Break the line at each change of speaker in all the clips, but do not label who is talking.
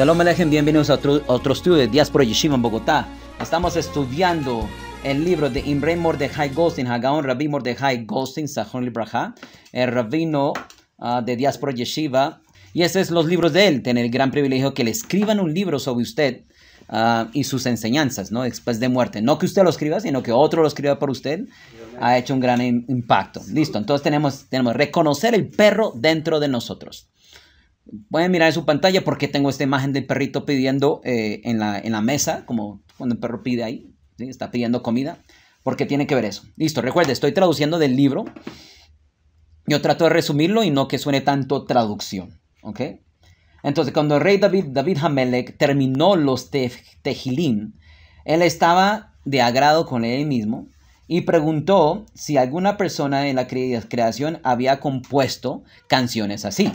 Shalom Alejem, bienvenidos a otro, otro estudio de Diaspora Yeshiva en Bogotá. Estamos estudiando el libro de Imre Mordejai ghosting Hagaon Rabbi Mordejai Goldstein, Sahon Libraja, el rabino ah, de Diaspora Yeshiva. Y esos son los libros de él. Tener el gran privilegio que le escriban un libro sobre usted ah, y sus enseñanzas, ¿no? Después de muerte. No que usted lo escriba, sino que otro lo escriba por usted. Ha hecho un gran impacto. Listo, entonces tenemos, tenemos reconocer el perro dentro de nosotros pueden mirar en su pantalla porque tengo esta imagen del perrito pidiendo eh, en, la, mesa, como cuando el perro pide ahí, está pidiendo comida, porque tiene que ver eso. Listo, recuerde, estoy traduciendo del libro. Yo trato de resumirlo y no que suene tanto traducción, ¿ok? Entonces, cuando el rey David, David terminó los tejilín, él estaba de agrado con él mismo y preguntó si alguna persona en la creación había compuesto canciones así.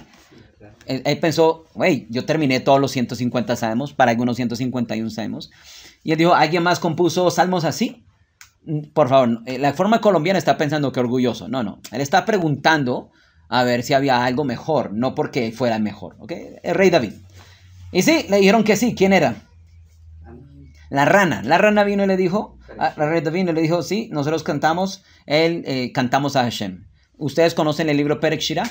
Él, pensó, güey, yo terminé todos los 150 salmos, para algunos 151 salmos. Y él dijo, ¿alguien más compuso salmos así? Mm, por favor, eh, la forma colombiana está pensando que orgulloso. No, no. Él está preguntando a ver si había algo mejor, no porque fuera mejor. ¿Ok? El rey David. Y sí, le dijeron que sí. ¿Quién era? La rana. La rana vino y le dijo, ah, la rey David le dijo, sí, nosotros cantamos, él eh, cantamos a Hashem. ¿Ustedes conocen el libro Pérez Shira?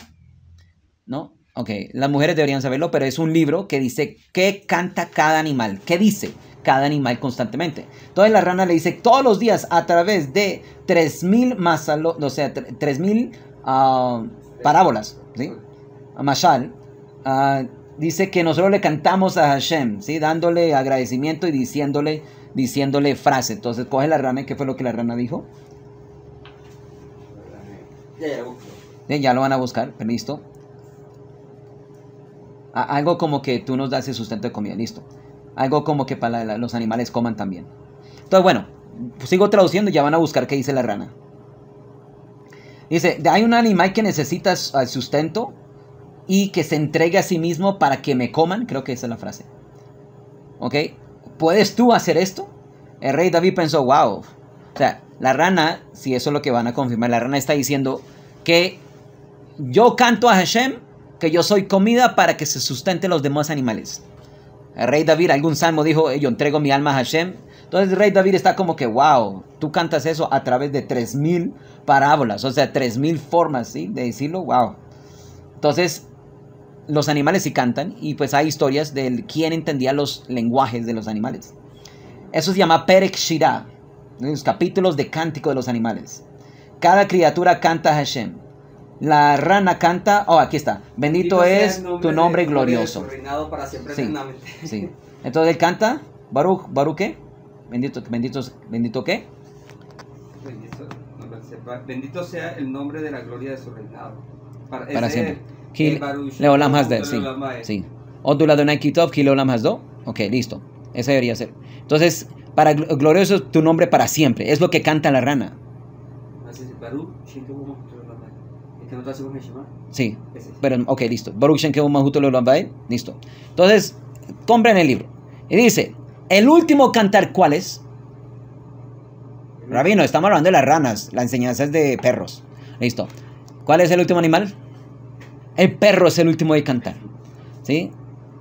¿No? Ok, las mujeres deberían saberlo, pero es un libro que dice qué canta cada animal, qué dice cada animal constantemente. Entonces la rana le dice todos los días a través de 3000 o sea, 3000 mil ah, parábolas, ¿sí? A Mashal, ah, dice que nosotros le cantamos a Hashem, ¿sí? Dándole agradecimiento y diciéndole diciéndole frase. Entonces coge la rana y ¿qué fue lo que la rana dijo? Ya, ya lo van a buscar, pero listo algo como que tú nos das el sustento de comida, listo. Algo como que para los animales coman también. Entonces, bueno, pues sigo traduciendo y ya van a buscar qué dice la rana. Dice, hay un animal que necesita sustento y que se entregue a sí mismo para que me coman. Creo que esa es la frase. ¿Ok? ¿Puedes tú hacer esto? El rey David pensó, wow. O sea, la rana, si eso es lo que van a confirmar, la rana está diciendo que yo canto a Hashem que yo soy comida para que se sustenten los demás animales. El rey David, algún salmo dijo, eh, yo entrego mi alma a Hashem. Entonces el rey David está como que, wow, tú cantas eso a través de 3.000 parábolas, o sea, 3.000 formas ¿sí? de decirlo, wow. Entonces, los animales sí cantan y pues hay historias de quién entendía los lenguajes de los animales. Eso se llama Perek en los capítulos de cántico de los animales. Cada criatura canta a Hashem. La rana canta, oh, aquí está, bendito, es tu nombre glorioso. para siempre Entonces él canta, Baruch, Baruch qué? Bendito, bendito, bendito qué? Bendito, sea el nombre de la gloria de su reinado. Para, siempre. Leolam Leolam sí. sí. Ok, listo. Ese debería ser. Entonces, para glorioso es tu nombre para siempre. Es lo que canta la rana. Baruch, no te Sí. Pero, ok, listo. Listo. Entonces, compren el libro. Y dice, el último cantar, ¿cuál es? Rabino, estamos hablando de las ranas. La enseñanza es de perros. Listo. ¿Cuál es el último animal? El perro es el último de cantar. ¿Sí?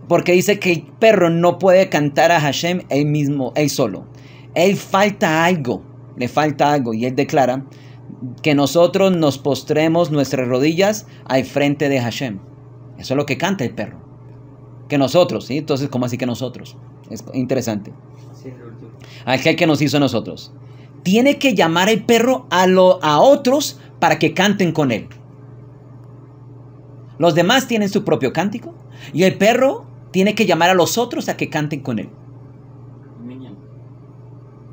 Porque dice que el perro no puede cantar a Hashem él mismo, él solo. Él falta algo. Le falta algo. Y él declara que nosotros nos postremos nuestras rodillas al frente de Hashem. Eso es lo que canta el perro. Que nosotros, ¿sí? Entonces, ¿cómo así que nosotros? Es interesante. al que nos hizo nosotros. Tiene que llamar el perro a, lo, a otros para que canten con él. Los demás tienen su propio cántico y el perro tiene que llamar a los otros a que canten con él.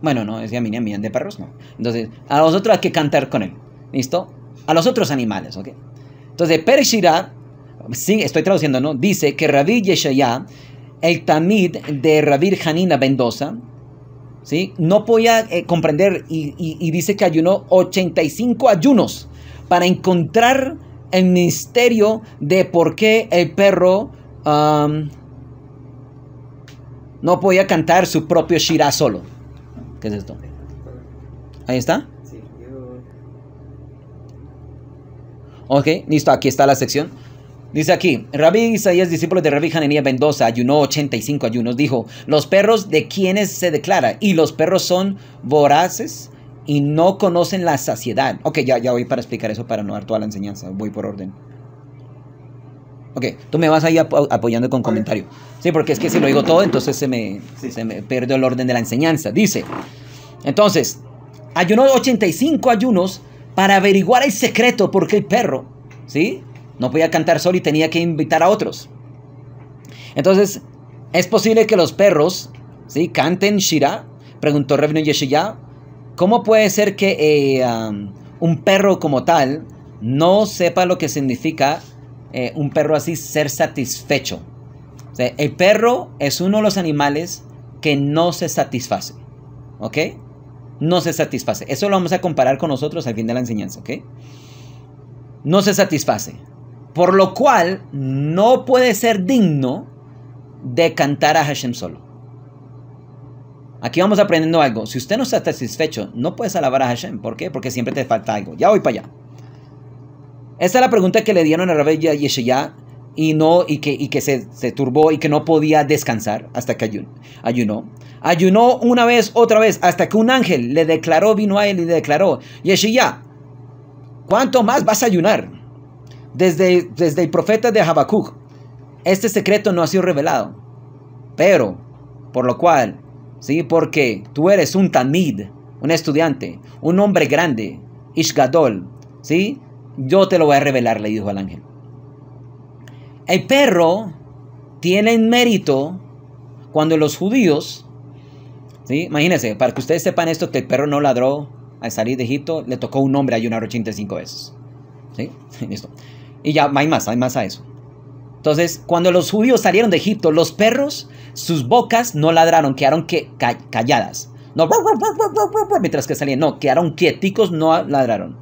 Bueno, no, decía mi minián de perros, no. Entonces, a los otros hay que cantar con él. ¿Listo? A los otros animales, ¿ok? Entonces, Shira, sí, estoy traduciendo, ¿no? Dice que Rabí Yeshaya, el tamid de ravir Janina Mendoza, ¿sí? No podía eh, comprender y, dice que ayunó 85 ayunos para encontrar el misterio de por qué el perro no podía cantar su propio Shirá solo. ¿Qué es esto? Ahí está. Ok, listo, aquí está la sección. Dice aquí, Rabbi Isaías, discípulo de Rabí Hananía Mendoza, ayunó 85 ayunos, dijo, los perros de quienes se declara, y los perros son voraces y no conocen la saciedad. Ok, ya, ya voy para explicar eso para no dar toda la enseñanza, voy por orden. Ok, tú me vas ahí apoyando con comentario. Sí, porque es que si lo digo todo, entonces se me, se me perdió el orden de la enseñanza. Dice, entonces, ayunó 85 ayunos para averiguar el secreto porque el perro, ¿sí? No podía cantar solo y tenía que invitar a otros. Entonces, ¿es posible que los perros, ¿sí? Canten Shira, preguntó Revino Yeshiyah. ¿Cómo puede ser que eh, un perro como tal no sepa lo que significa eh, un perro así ser satisfecho. el perro es uno de los animales que no se satisface. ¿Ok? No se satisface. Eso lo vamos a comparar con nosotros al fin de la enseñanza. ¿Ok? No se satisface. Por lo cual no puede ser digno de cantar a Hashem solo. Aquí vamos aprendiendo algo. Si usted no está satisfecho, no puedes alabar a Hashem. ¿Por qué? Porque siempre te falta algo. Ya voy para allá. Esta es la pregunta que le dieron a Rabbi Yeshaya y no y que, y que se, turbó y que no podía descansar hasta que ayunó. Ayunó una vez, otra vez, hasta que un ángel le declaró, vino a él y le declaró, Yeshaya, ¿cuánto más vas a ayunar? Desde, desde el profeta de Habacuc, este secreto no ha sido revelado, pero por lo cual, sí, porque tú eres un tamid, un estudiante, un hombre grande, Ishgadol, sí, yo te lo voy a revelar, le dijo el ángel. El perro tiene mérito cuando los judíos, ¿sí? imagínense, para que ustedes sepan esto, que el perro no ladró al salir de Egipto, le tocó un hombre ayunar 85 veces. ¿sí? Y ya hay más, hay más a eso. Entonces, cuando los judíos salieron de Egipto, los perros, sus bocas no ladraron, quedaron que, calladas. No, mientras que salían, no, quedaron quieticos, no ladraron.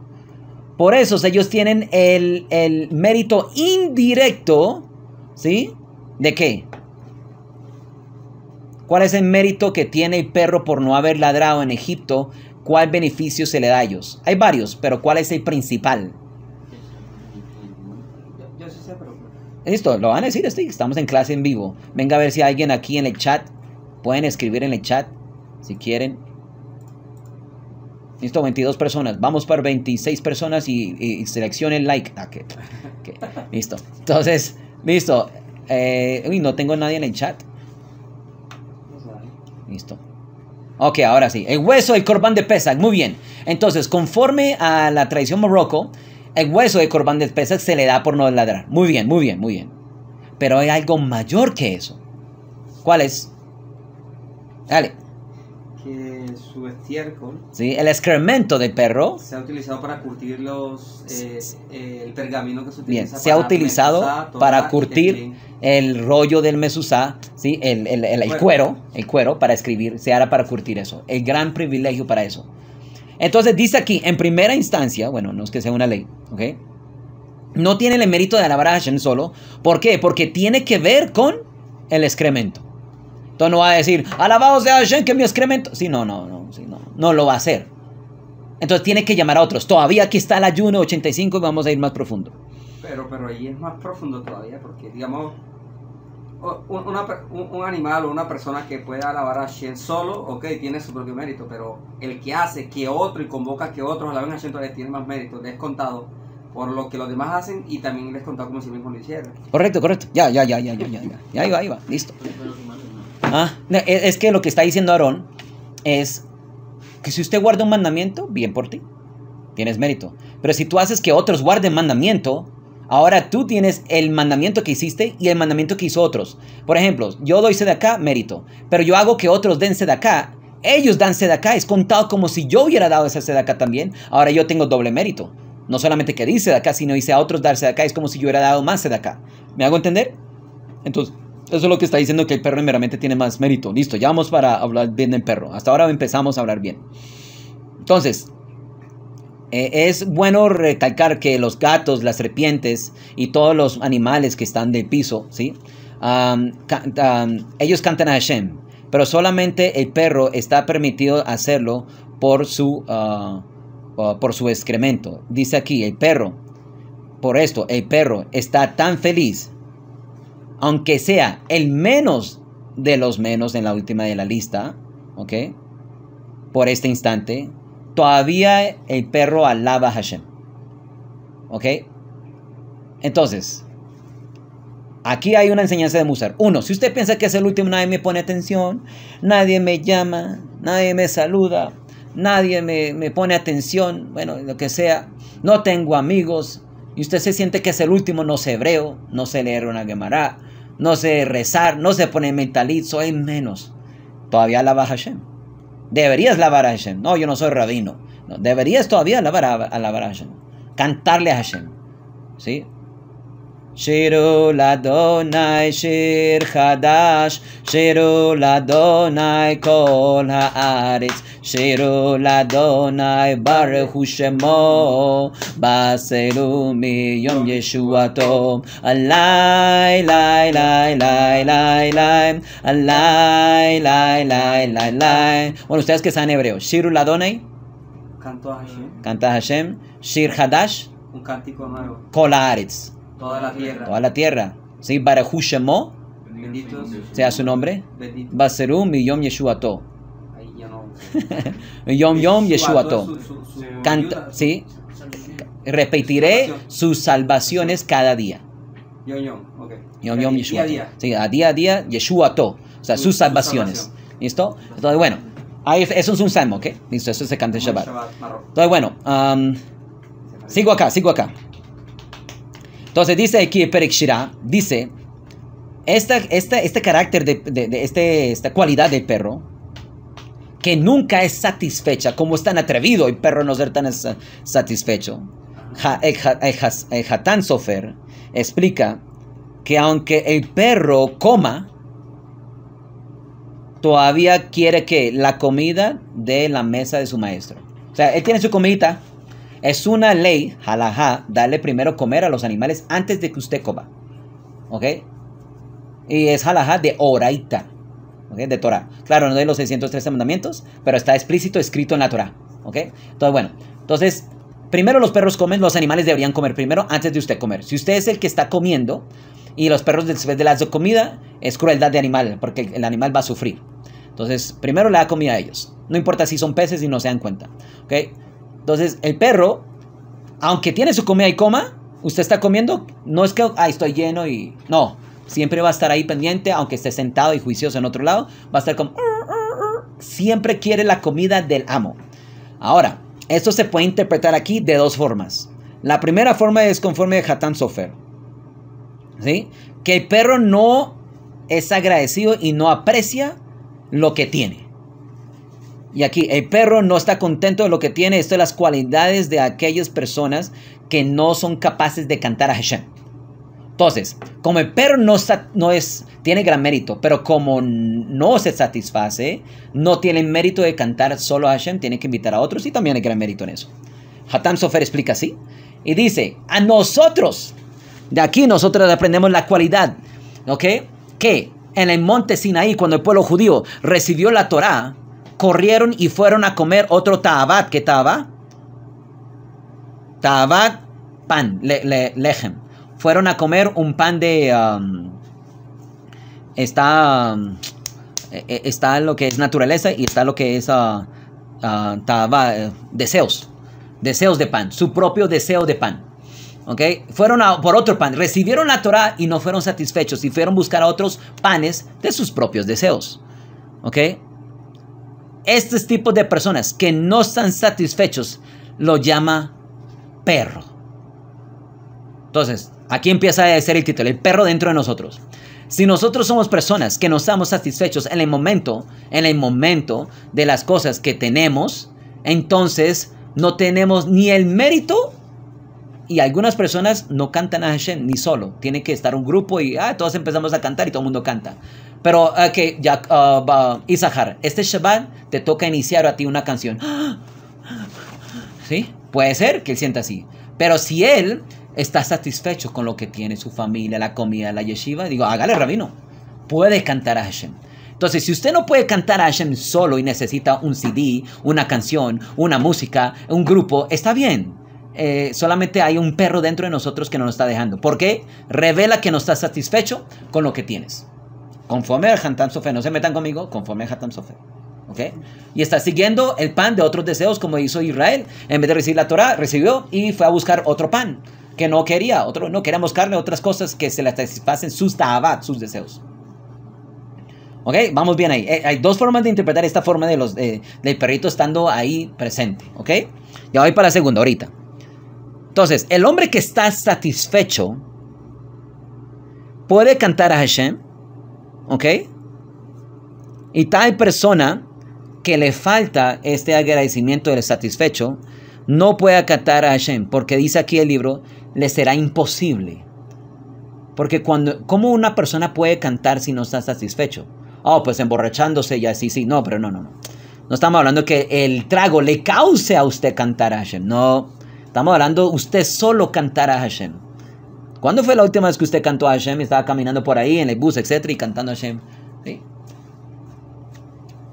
Por eso ellos tienen el, mérito indirecto, ¿sí? ¿De qué? ¿Cuál es el mérito que tiene el perro por no haber ladrado en Egipto? ¿Cuál beneficio se le da a ellos? Hay varios, pero ¿cuál es el principal? Listo, lo van a decir, estamos en clase en vivo. Venga a ver si alguien aquí en el chat, pueden escribir en el chat, si quieren. Listo, 22 personas. Vamos para 26 personas y, y seleccione like. Ah, listo. Entonces, listo. Eh, uy, no tengo nadie en el chat. Listo. Ok, ahora sí. El hueso del corbán de Pesach. Muy bien. Entonces, conforme a la tradición morroco, el hueso de corbán de Pesach se le da por no ladrar. Muy bien, muy bien, muy bien. Pero hay algo mayor que eso. ¿Cuál es? Dale su estiércol. Sí, el excremento de perro. Se ha utilizado para curtir los. Eh, eh, el pergamino que se utiliza. Bien, se ha utilizado para curtir el rollo del mesuzá, ¿sí? el, cuero, el cuero para escribir, se hará para curtir eso. El gran privilegio para eso. Entonces dice aquí, en primera instancia, bueno, no es que sea una ley, ¿ok? No tiene el mérito de alabar a Hashem solo. ¿Por qué? Porque tiene que ver con el excremento. Entonces no va a decir, alabados de Hashem que mi excremento. Sí, no, no, no, no, no lo va a hacer. Entonces tiene que llamar a otros. Todavía aquí está el ayuno 85 y vamos a ir más profundo. Pero, pero ahí es más profundo todavía, porque digamos, un, animal o una persona que pueda alabar a Hashem solo, ok, tiene su propio mérito, pero el que hace que otro y convoca que otros alaben a Hashem todavía tiene más mérito, descontado por lo que los demás hacen y también descontado como si mismo lo hicieran. Correcto, correcto. Ya, ya, ya, ya, ya, ya, ya. ahí va, ahí va, listo. Ah, e, es que lo que está diciendo Aarón es que si usted guarda un mandamiento, bien por ti, tienes mérito. Pero si tú haces que otros guarden mandamiento, ahora tú tienes el mandamiento que hiciste y el mandamiento que hizo otros. Por ejemplo, yo doy de acá, mérito, pero yo hago que otros den de acá. Ellos dan de acá, es contado como si yo hubiera dado esa de acá también. Ahora yo tengo doble mérito. No solamente que dice de acá, sino hice a otros darse de acá, es como si yo hubiera dado más de acá. ¿Me hago entender? Entonces, eso es lo que está diciendo que el perro meramente tiene más mérito. Listo, ya vamos para hablar bien del perro. Hasta ahora empezamos a hablar bien. Entonces, eh, es bueno recalcar que los gatos, las serpientes y todos los animales que están del piso, ¿sí? ellos cantan a Hashem, pero solamente el perro está permitido hacerlo por su, ah, ah, por su excremento. Dice aquí, el perro, por esto, el perro está tan feliz aunque sea el menos de los menos en la última de la lista, ¿ok? Por este instante, todavía el perro alaba a Hashem, ¿ok? Entonces, aquí hay una enseñanza de Musar. Uno, si usted piensa que es el último, nadie me pone atención, nadie me llama, nadie me saluda, nadie me, me pone atención, bueno, lo que sea, no tengo amigos, y usted se siente que es el último, no sé hebreo, no sé leer una Gemara, no sé rezar, no se pone mentalizo, hay menos. Todavía alaba a Hashem. Deberías lavar a Hashem. No, yo no soy rabino. deberías todavía lavar a, alabar a Hashem. Cantarle a Hashem. ¿Sí? Shiru Ladonai Shir Hadash Shiru Ladonai Kol Haaretz Shiru Ladonai Baruch Shemo Baselu Miyom Yeshuato Alai Lai Lai Lai Lai Lai Alai Lai Lai Lai Lai Bueno, ustedes que saben hebreo Shiru Ladonai canta Hashem Hashem Shir Hadash Un cántico nuevo Kol Haaretz Toda la tierra. Toda la tierra. ¿Sí? Barajushemo. sea su nombre. Baserum mi Yom to. yom Yom to Canta, ¿sí? Repetiré sus salvaciones cada día. Yom ok. Yom Yom Yeshua. Sí, a día a día, Yeshua to. O sea, sus salvaciones. ¿Listo? Entonces, bueno, ahí, eso es un salmo, ¿ok? Listo, eso se canta en Shabbat. Entonces, bueno, sigo acá, sigo acá. Entonces dice aquí Perek dice, esta, este carácter de, este, esta cualidad del perro, que nunca es satisfecha, como es tan atrevido el perro no ser tan eh, satisfecho. Sofer explica que aunque el perro coma, todavía quiere que la comida de la mesa de su maestro. O sea, él tiene su comidita, es una ley, halajá, darle primero comer a los animales antes de que usted coma. ¿Ok? Y es halajá de oraita. ¿Ok? De Torah. Claro, no de los 603 mandamientos, pero está explícito, escrito en la Torah. ¿Ok? Entonces, bueno. Entonces, primero los perros comen, los animales deberían comer primero antes de usted comer. Si usted es el que está comiendo y los perros después de la comida, es crueldad de animal, porque el animal va a sufrir. Entonces, primero le da comida a ellos. No importa si son peces y no se dan cuenta. ¿Ok? Entonces, el perro, aunque tiene su comida y coma, usted está comiendo, no es que, estoy lleno y... No, siempre va a estar ahí pendiente, aunque esté sentado y juicioso en otro lado, va a estar como... Siempre quiere la comida del amo. Ahora, esto se puede interpretar aquí de dos formas. La primera forma es conforme de Hatan Sofer. Que el perro no es agradecido y no aprecia lo que tiene. Y aquí, el perro no está contento de lo que tiene. esto son las cualidades de aquellas personas que no son capaces de cantar a Hashem. Entonces, como el perro no, no es, tiene gran mérito, pero como no se satisface, no tiene mérito de cantar solo a Hashem, tiene que invitar a otros y también hay gran mérito en eso. Hatam Sofer explica así y dice, a nosotros, de aquí nosotros aprendemos la cualidad, ¿ok? Que en el monte Sinaí, cuando el pueblo judío recibió la Torá, corrieron y fueron a comer otro taabat. ¿Qué taba? Taabat, pan, le, lejem. Fueron a comer un pan de... Um, está... Um, e, e, está lo que es naturaleza y está lo que es ah, ah, eh, deseos. Deseos de pan, su propio deseo de pan. ¿Ok? Fueron por otro pan, recibieron la Torah y no fueron satisfechos y fueron a buscar otros panes de sus propios deseos. ¿Ok? Estos tipos de personas que no están satisfechos lo llama perro. Entonces, aquí empieza a ser el título, el perro dentro de nosotros. Si nosotros somos personas que no estamos satisfechos en el momento, en el momento de las cosas que tenemos, entonces no tenemos ni el mérito y algunas personas no cantan a Hashem ni solo. Tiene que estar un grupo y ah, todos empezamos a cantar y todo el mundo canta. Pero que ya, uh, Isahar, este Shabbat te toca iniciar a ti una canción. ¿Sí? Puede ser que él sienta así. Pero si él está satisfecho con lo que tiene, su familia, la comida, la yeshiva, digo, hágale rabino. Puede cantar a Hashem. Entonces, si usted no puede cantar a Hashem solo y necesita un CD, una canción, una música, un grupo, está bien. Eh, solamente hay un perro dentro de nosotros que no nos está dejando. ¿Por qué? Revela que no estás satisfecho con lo que tienes. Conforme al Hantam Sofé no se metan conmigo, conforme al Hantam Sofé ¿Ok? Y está siguiendo el pan de otros deseos, como hizo Israel. En vez de recibir la Torah, recibió y fue a buscar otro pan que no quería. Otro, no queríamos carne, otras cosas que se le satisfacen sus ta'abat, sus deseos. ¿Ok? Vamos bien ahí. Eh, hay dos formas de interpretar esta forma de los, del perrito estando ahí presente. ¿Ok? Ya voy para la segunda ahorita. Entonces, el hombre que está satisfecho puede cantar a Hashem, ¿ok? Y tal persona que le falta este agradecimiento del satisfecho, no puede cantar a Hashem, porque dice aquí el libro, le será imposible. Porque cuando, ¿cómo una persona puede cantar si no está satisfecho? Oh, pues emborrachándose ya así, sí, no, pero no, no, no. No estamos hablando que el trago le cause a usted cantar a Hashem, no. Estamos hablando, usted solo cantará a Hashem. ¿Cuándo fue la última vez que usted cantó a Hashem y estaba caminando por ahí en el bus, etcétera, y cantando a Hashem?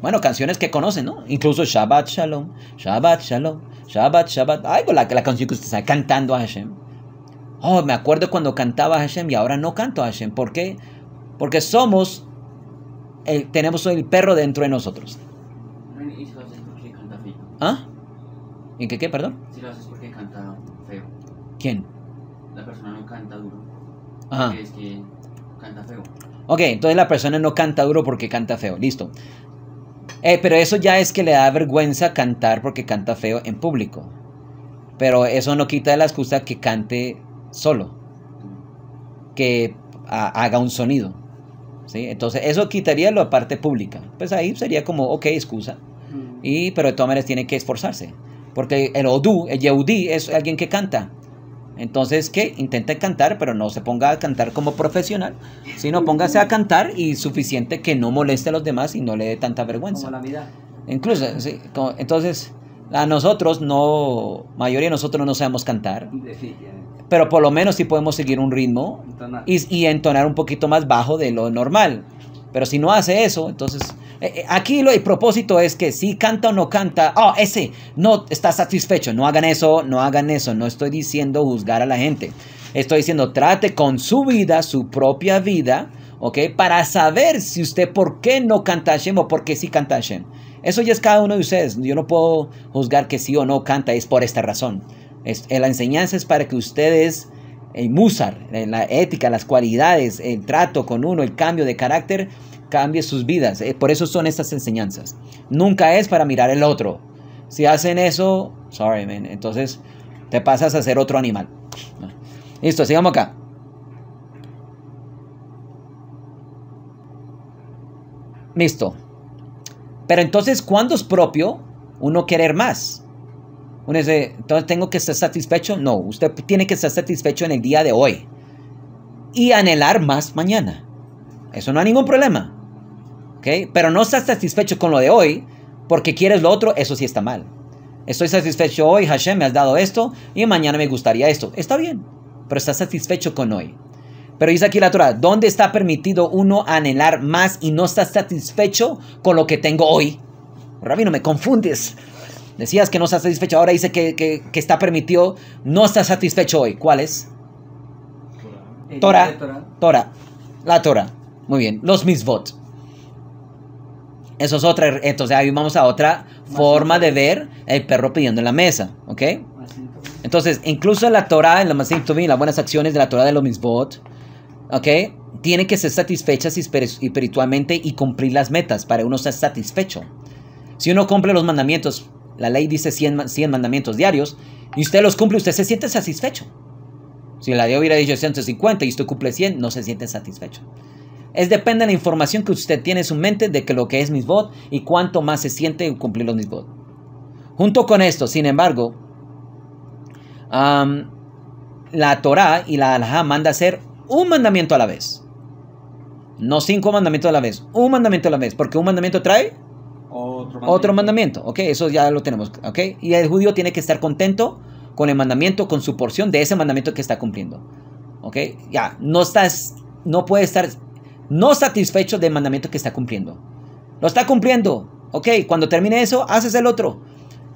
Bueno, canciones que conocen, ¿no? Incluso Shabbat Shalom, Shabbat Shalom, Shabbat Shabbat. Algo la, la canción que usted está cantando a Hashem. Oh, me acuerdo cuando cantaba a Hashem y ahora no canto a Hashem. ¿Por qué? Porque somos, tenemos el perro dentro de nosotros. ¿Ah? ¿En qué qué, perdón? Si lo ¿Quién? La persona no canta duro. Ajá. es que canta feo. Ok, entonces la persona no canta duro porque canta feo. Listo. Eh, pero eso ya es que le da vergüenza cantar porque canta feo en público. Pero eso no quita de la excusa que cante solo. Que haga un sonido. ¿sí? Entonces eso quitaría la parte pública. Pues ahí sería como, ok, excusa. Mm. Y, pero de todas maneras tiene que esforzarse. Porque el odú, el Yehudi es alguien que canta. Entonces, que intente cantar, pero no se ponga a cantar como profesional, sino póngase a cantar y suficiente que no moleste a los demás y no le dé tanta vergüenza. Como la vida. Incluso, sí, entonces, a nosotros no, mayoría de nosotros no sabemos cantar, pero por lo menos sí podemos seguir un ritmo Y, y entonar un poquito más bajo de lo normal. Pero si no hace eso, entonces eh, eh, aquí lo, el propósito es que si canta o no canta, oh, ese no está satisfecho, no hagan eso, no hagan eso, no estoy diciendo juzgar a la gente, estoy diciendo trate con su vida, su propia vida, ¿ok? Para saber si usted por qué no canta Hashem o por qué sí canta Hashem. Eso ya es cada uno de ustedes, yo no puedo juzgar que sí o no canta, es por esta razón. Es, eh, la enseñanza es para que ustedes el musar, la ética, las cualidades, el trato con uno, el cambio de carácter, cambie sus vidas. Eh, por eso son estas enseñanzas. Nunca es para mirar el otro. Si hacen eso, sorry, man. Entonces te pasas a ser otro animal. Listo, sigamos acá. Listo. Pero entonces, ¿cuándo es propio uno querer más? Uno dice, entonces tengo que estar satisfecho. No, usted tiene que estar satisfecho en el día de hoy y anhelar más mañana. Eso no hay ningún problema. Pero no estás satisfecho con lo de hoy porque quieres lo otro, eso sí está mal. Estoy satisfecho hoy, Hashem, me has dado esto y mañana me gustaría esto. Está bien, pero estás satisfecho con hoy. Pero dice aquí la Torah, ¿dónde está permitido uno anhelar más y no estás satisfecho con lo que tengo hoy? Rabino, me confundes. Decías que no estás satisfecho, ahora dice que, está permitido, no estás satisfecho hoy. ¿Cuál es? Torah. Torah. Eh, la Torah. Muy bien, los misvot. Eso es otra. Entonces ahí vamos a otra forma de ver el perro pidiendo en la mesa. ¿Ok? Entonces, incluso en la Torah, en la Masim en las buenas acciones de la Torah de los misvot, ¿ok? Tienen que ser satisfechas espiritualmente y cumplir las metas para uno ser satisfecho. Si uno cumple los mandamientos, la ley dice 100, 100 mandamientos diarios, y usted los cumple, usted se siente satisfecho. Si la ley hubiera dicho 150 y usted cumple 100, no se siente satisfecho. Es depende de la información que usted tiene en su mente de que lo que es Misbot y cuánto más se siente cumplir los Misbot. Junto con esto, sin embargo, la Torah y la Alajá manda hacer un mandamiento a la vez. No cinco mandamientos a la vez, un mandamiento a la vez, porque un mandamiento trae otro mandamiento. otro eso ya lo tenemos, ok. Y el judío tiene que estar contento con el mandamiento, con su porción de ese mandamiento que está cumpliendo, ok. Ya, no estás, no puede estar no satisfecho del mandamiento que está cumpliendo. Lo está cumpliendo. Ok, cuando termine eso, haces el otro.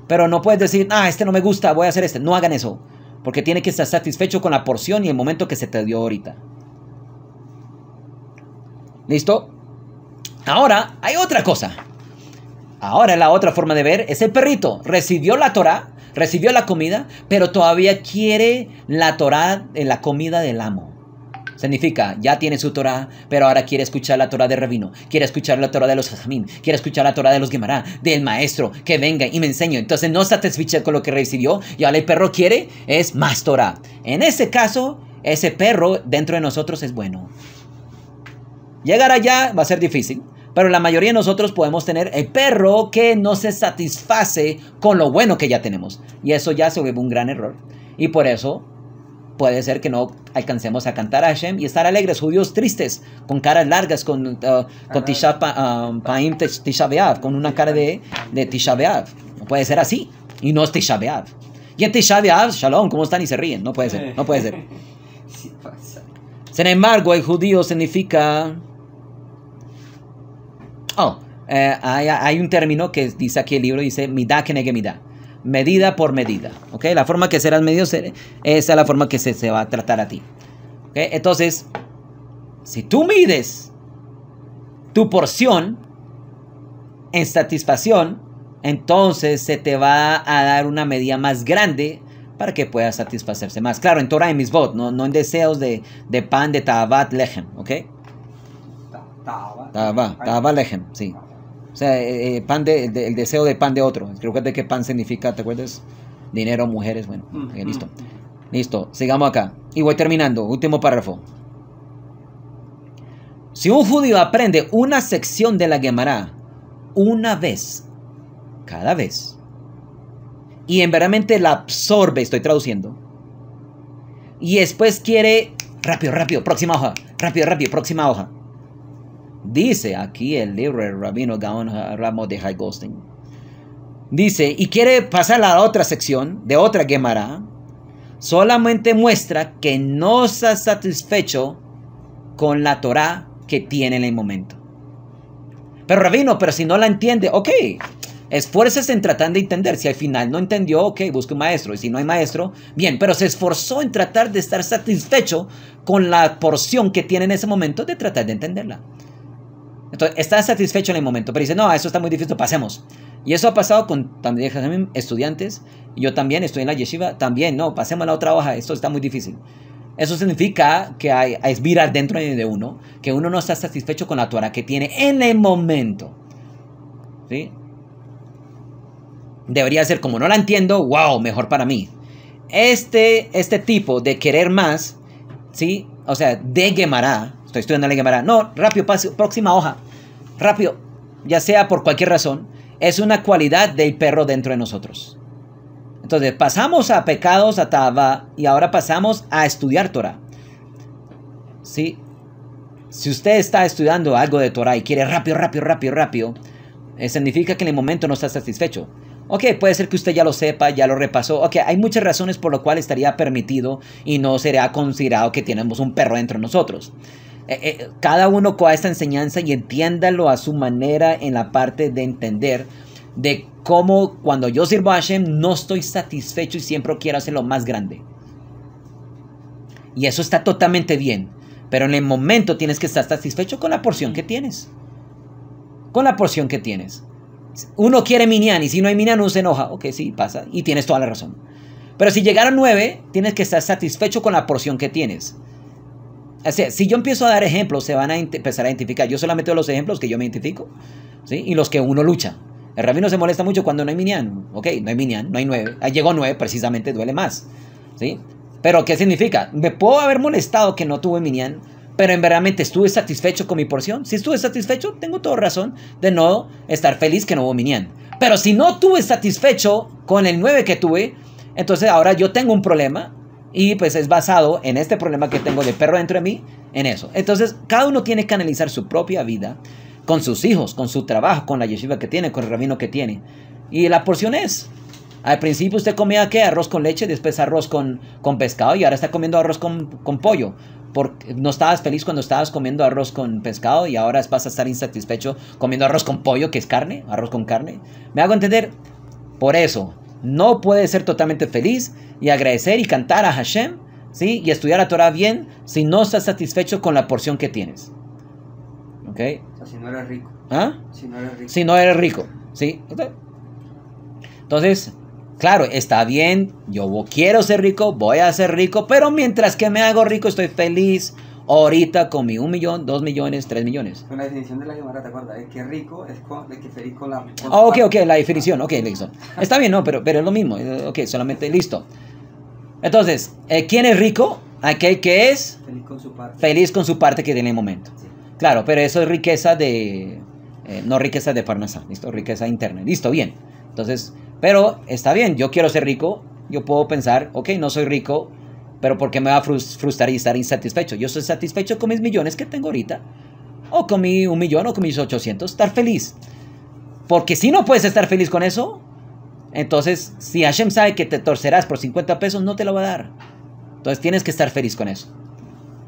Pero no puedes decir, ah, este no me gusta, voy a hacer este. No hagan eso. Porque tiene que estar satisfecho con la porción y el momento que se te dio ahorita. ¿Listo? Ahora hay otra cosa. Ahora la otra forma de ver es el perrito. Recibió la Torah, recibió la comida, pero todavía quiere la Torah, la comida del amo. Significa, ya tiene su Torah, pero ahora quiere escuchar la Torah de Rabino, quiere escuchar la Torah de los Jajamín, quiere escuchar la Torah de los Gemara, del maestro, que venga y me enseñe. Entonces no satisfecha con lo que recibió y ahora el perro quiere es más Torah. En ese caso, ese perro dentro de nosotros es bueno. Llegar allá va a ser difícil. Pero la mayoría de nosotros podemos tener el perro que no se satisface con lo bueno que ya tenemos. Y eso ya se vuelve un gran error. Y por eso puede ser que no alcancemos a cantar a Hashem y estar alegres, judíos tristes, con caras largas, con, uh, con um, con una cara de, de Tisha No puede ser así, y no es Tisha Y en Tisha Shalom, ¿cómo están? Y se ríen, no puede ser, no puede ser. Sin embargo, el judío significa... Oh, eh, hay, un término que dice aquí el libro, dice que negue medida por medida. ¿ok? La forma que serás medido, eh, esa es la forma que se, va a tratar a ti. ¿ok? Entonces, si tú mides tu porción en satisfacción, entonces se te va a dar una medida más grande para que puedas satisfacerse más. Claro, en Torah y mis no, no en deseos de, pan de Tabat Lehem, ¿ok? Tabat, Tabat Lehem, sí. O sea, eh, eh, pan de, el, deseo de pan de otro. Creo que de qué pan significa, ¿te acuerdas? Dinero, mujeres, bueno, mm, listo. Mm, mm. Listo, sigamos acá. Y voy terminando, último párrafo. Si un judío aprende una sección de la Gemara una vez, cada vez, y en verdad la absorbe, estoy traduciendo, y después quiere, rápido, rápido, próxima hoja, rápido, rápido, próxima hoja, Dice aquí el libro rabino Gaon Ramos de Highgosting Dice, y quiere pasar a la otra sección de otra Gemara, solamente muestra que no está satisfecho con la Torah que tiene en el momento. Pero rabino, pero si no la entiende, ok, esfuerces en tratar de entender. Si al final no entendió, ok, busque un maestro. Y si no hay maestro, bien, pero se esforzó en tratar de estar satisfecho con la porción que tiene en ese momento de tratar de entenderla. Entonces, está satisfecho en el momento, pero dice, no, eso está muy difícil, pasemos. Y eso ha pasado con también estudiantes, yo también estoy en la yeshiva, también, no, pasemos a la otra hoja, esto está muy difícil. Eso significa que hay, a espirar dentro de uno, que uno no está satisfecho con la Torah que tiene en el momento. Debería ser como no la entiendo, wow, mejor para mí. Este, este tipo de querer más, ¿sí? O sea, de Gemara, Estoy estudiando la Gemara. No, rápido, paso, próxima hoja. Rápido, ya sea por cualquier razón, es una cualidad del perro dentro de nosotros. Entonces, pasamos a pecados, a Taba, y ahora pasamos a estudiar Torah. ¿Sí? Si usted está estudiando algo de Torah y quiere rápido, rápido, rápido, rápido, eh, significa que en el momento no está satisfecho. Ok, puede ser que usted ya lo sepa, ya lo repasó. Ok, hay muchas razones por lo cual estaría permitido y no será considerado que tenemos un perro dentro de nosotros. Eh, eh, cada uno coja esta enseñanza y entiéndalo a su manera en la parte de entender de cómo cuando yo sirvo a Hashem no estoy satisfecho y siempre quiero hacerlo más grande. Y eso está totalmente bien, pero en el momento tienes que estar satisfecho con la porción que tienes. Con la porción que tienes. Uno quiere minian y si no hay minian, uno se enoja. Ok, sí, pasa. Y tienes toda la razón. Pero si llegaron nueve, tienes que estar satisfecho con la porción que tienes si yo empiezo a dar ejemplos, se van a empezar a identificar. Yo solamente doy los ejemplos que yo me identifico ¿sí? y los que uno lucha. El rabino se molesta mucho cuando no hay minián. Ok, no hay minián, no hay nueve. Ah, llegó nueve, precisamente duele más. ¿sí? Pero, ¿qué significa? Me puedo haber molestado que no tuve minián, pero en verdad estuve satisfecho con mi porción. Si estuve satisfecho, tengo toda razón de no estar feliz que no hubo minián. Pero si no tuve satisfecho con el nueve que tuve, entonces ahora yo tengo un problema y pues es basado en este problema que tengo de perro dentro de mí, en eso. Entonces, cada uno tiene que analizar su propia vida con sus hijos, con su trabajo, con la yeshiva que tiene, con el rabino que tiene. Y la porción es. Al principio usted comía qué? Arroz con leche, después arroz con, con pescado y ahora está comiendo arroz con, pollo. Porque no estabas feliz cuando estabas comiendo arroz con pescado y ahora vas a estar insatisfecho comiendo arroz con pollo, que es carne, arroz con carne. ¿Me hago entender? Por eso, no puede ser totalmente feliz y agradecer y cantar a Hashem ¿sí? y estudiar la Torah bien si no estás satisfecho con la porción que tienes. ¿Ok? ¿Ah? si no eres rico. Si no eres rico. Si ¿Sí? Entonces, claro, está bien, yo quiero ser rico, voy a ser rico, pero mientras que me hago rico estoy feliz, Ahorita comí un millón, dos millones, tres millones. Con la definición de la llamada, ¿te acuerdas? El que rico es con, el que feliz con la... ah, ok, ok, la definición, ok, listo. Está bien, no, pero, pero es lo mismo, eh, ok, solamente listo. Entonces, eh, ¿quién es rico? Aquel que es... Feliz con su parte. Feliz con su parte que tiene el momento. Claro, pero eso es riqueza de... Eh, no riqueza de farmacia, listo, riqueza interna. Listo, bien. Entonces, pero está bien, yo quiero ser rico, yo puedo pensar, ok, no soy rico, pero ¿por qué me va a frustrar y estar insatisfecho? Yo estoy satisfecho con mis millones que tengo ahorita. O con mi un millón o con mis 800. Estar feliz. Porque si no puedes estar feliz con eso, entonces si Hashem sabe que te torcerás por 50 pesos, no te lo va a dar. Entonces tienes que estar feliz con eso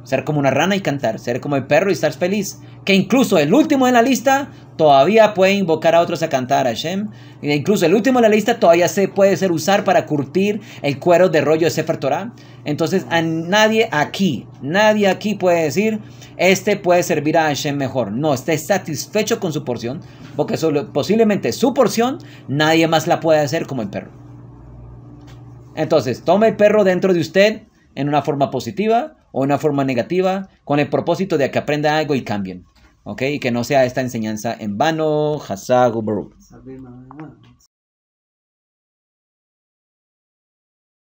ser como una rana y cantar, ser como el perro y estar feliz. Que incluso el último de la lista todavía puede invocar a otros a cantar a Hashem. E incluso el último de la lista todavía se puede ser usar para curtir el cuero de rollo de Sefer Torah. Entonces a nadie aquí, nadie aquí puede decir, este puede servir a Hashem mejor. No, esté satisfecho con su porción, porque solo, posiblemente su porción nadie más la puede hacer como el perro. Entonces, tome el perro dentro de usted en una forma positiva o una forma negativa con el propósito de que aprenda algo y cambien. ¿Ok? Y que no sea esta enseñanza en vano, Hasago o